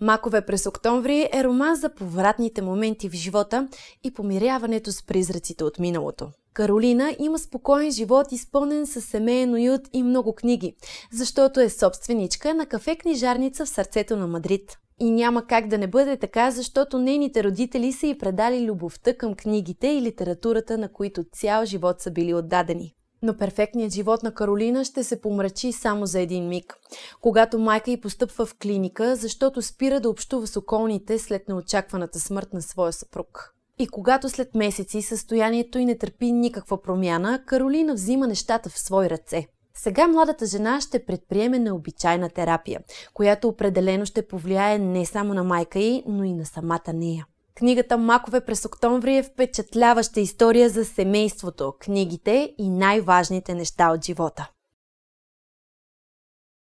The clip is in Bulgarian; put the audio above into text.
Макове през октомври е роман за повратните моменти в живота и помиряването с призраците от миналото. Каролина има спокоен живот, изпълнен с семейен уют и много книги, защото е собственичка на кафе-книжарница в сърцето на Мадрид. И няма как да не бъде така, защото нейните родители са и предали любовта към книгите и литературата, на които цял живот са били отдадени. Но перфектният живот на Каролина ще се помрачи само за един миг, когато майка й постъпва в клиника, защото спира да общува с околните след неочакваната смърт на своя съпруг. И когато след месеци състоянието й не търпи никаква промяна, Каролина взима нещата в свои ръце – сега младата жена ще предприеме необичайна терапия, която определено ще повлияе не само на майка й, но и на самата нея. Книгата Макове през октомври е впечатляваща история за семейството, книгите и най-важните неща от живота.